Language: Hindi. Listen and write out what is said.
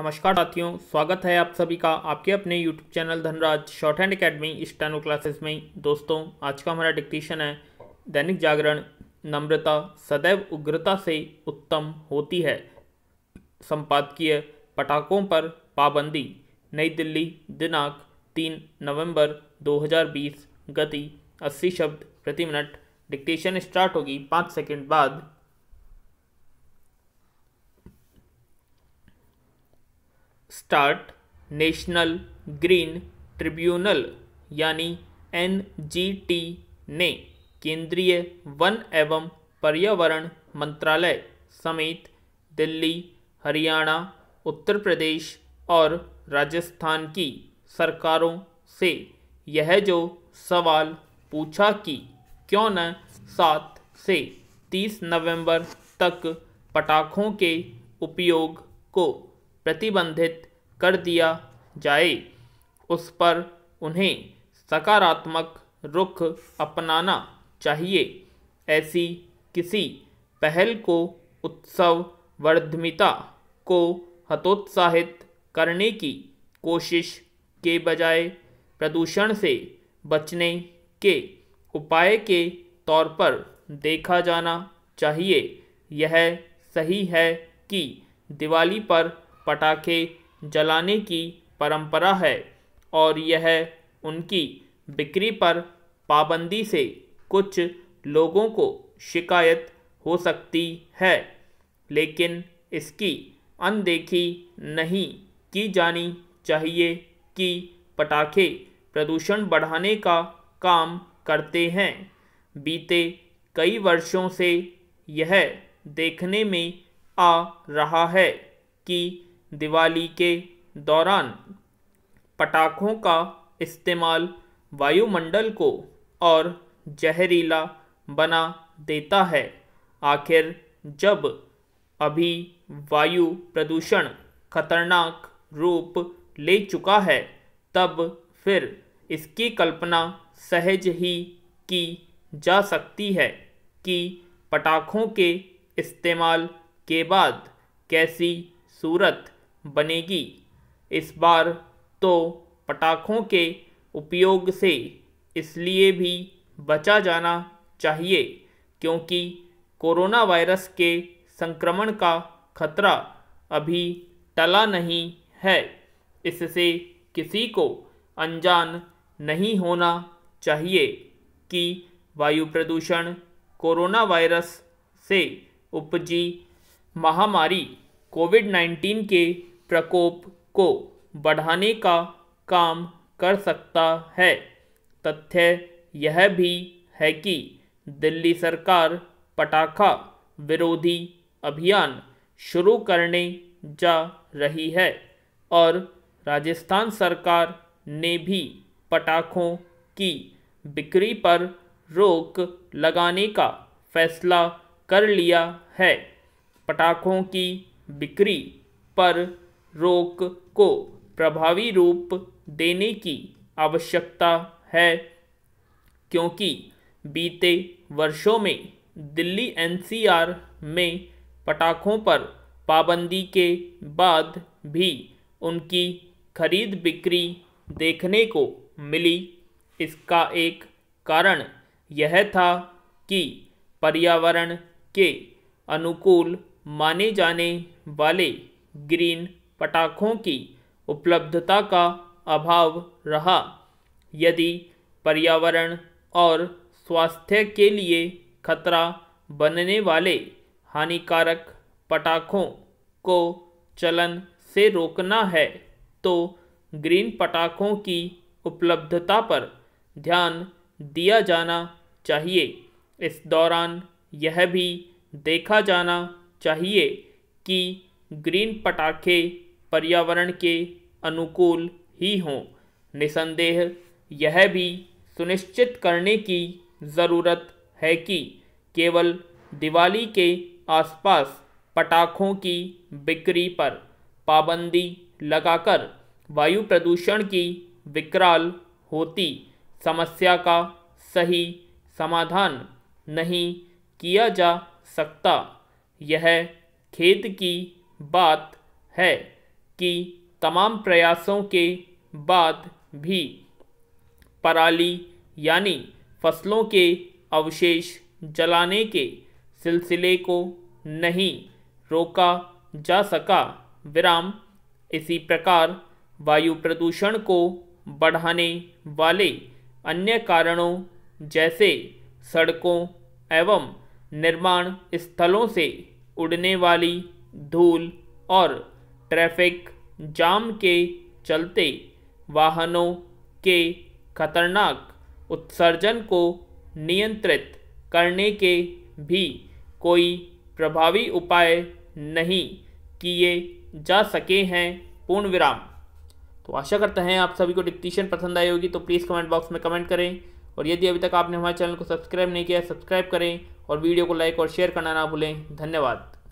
नमस्कार साथियों स्वागत है आप सभी का आपके अपने YouTube channel Dhanraj shorthand academy steno classes में दोस्तों आज का हमारा डिक्टेशन है दैनिक जागरण नम्रता सदैव उग्रता से उत्तम होती है संपादकीय पटाखों पर पाबंदी नई दिल्ली दिनांक 3 नवंबर 2020 गति 80 शब्द प्रति मिनट डिक्टेशन स्टार्ट होगी पाँच सेकेंड बाद स्टार्ट नेशनल ग्रीन ट्रिब्यूनल यानी एन ने केंद्रीय वन एवं पर्यावरण मंत्रालय समेत दिल्ली हरियाणा उत्तर प्रदेश और राजस्थान की सरकारों से यह जो सवाल पूछा कि क्यों न सात से तीस नवंबर तक पटाखों के उपयोग को प्रतिबंधित कर दिया जाए उस पर उन्हें सकारात्मक रुख अपनाना चाहिए ऐसी किसी पहल को उत्सव वर्धमिता को हतोत्साहित करने की कोशिश के बजाय प्रदूषण से बचने के उपाय के तौर पर देखा जाना चाहिए यह सही है कि दिवाली पर पटाखे जलाने की परंपरा है और यह उनकी बिक्री पर पाबंदी से कुछ लोगों को शिकायत हो सकती है लेकिन इसकी अनदेखी नहीं की जानी चाहिए कि पटाखे प्रदूषण बढ़ाने का काम करते हैं बीते कई वर्षों से यह देखने में आ रहा है कि दिवाली के दौरान पटाखों का इस्तेमाल वायुमंडल को और जहरीला बना देता है आखिर जब अभी वायु प्रदूषण खतरनाक रूप ले चुका है तब फिर इसकी कल्पना सहज ही की जा सकती है कि पटाखों के इस्तेमाल के बाद कैसी सूरत बनेगी इस बार तो पटाखों के उपयोग से इसलिए भी बचा जाना चाहिए क्योंकि कोरोना वायरस के संक्रमण का खतरा अभी टला नहीं है इससे किसी को अनजान नहीं होना चाहिए कि वायु प्रदूषण कोरोना वायरस से उपजी महामारी कोविड नाइन्टीन के प्रकोप को बढ़ाने का काम कर सकता है तथ्य यह भी है कि दिल्ली सरकार पटाखा विरोधी अभियान शुरू करने जा रही है और राजस्थान सरकार ने भी पटाखों की बिक्री पर रोक लगाने का फैसला कर लिया है पटाखों की बिक्री पर रोक को प्रभावी रूप देने की आवश्यकता है क्योंकि बीते वर्षों में दिल्ली एनसीआर में पटाखों पर पाबंदी के बाद भी उनकी खरीद बिक्री देखने को मिली इसका एक कारण यह था कि पर्यावरण के अनुकूल माने जाने वाले ग्रीन पटाखों की उपलब्धता का अभाव रहा यदि पर्यावरण और स्वास्थ्य के लिए खतरा बनने वाले हानिकारक पटाखों को चलन से रोकना है तो ग्रीन पटाखों की उपलब्धता पर ध्यान दिया जाना चाहिए इस दौरान यह भी देखा जाना चाहिए कि ग्रीन पटाखे पर्यावरण के अनुकूल ही हों निसंदेह यह भी सुनिश्चित करने की ज़रूरत है कि केवल दिवाली के आसपास पटाखों की बिक्री पर पाबंदी लगाकर वायु प्रदूषण की विकराल होती समस्या का सही समाधान नहीं किया जा सकता यह खेत की बात है की तमाम प्रयासों के बाद भी पराली यानी फसलों के अवशेष जलाने के सिलसिले को नहीं रोका जा सका विराम इसी प्रकार वायु प्रदूषण को बढ़ाने वाले अन्य कारणों जैसे सड़कों एवं निर्माण स्थलों से उड़ने वाली धूल और ट्रैफिक जाम के चलते वाहनों के खतरनाक उत्सर्जन को नियंत्रित करने के भी कोई प्रभावी उपाय नहीं किए जा सके हैं पूर्ण विराम तो आशा करते हैं आप सभी को डिक्टिशन पसंद आई होगी तो प्लीज़ कमेंट बॉक्स में कमेंट करें और यदि अभी तक आपने हमारे चैनल को सब्सक्राइब नहीं किया सब्सक्राइब करें और वीडियो को लाइक और शेयर करना ना भूलें धन्यवाद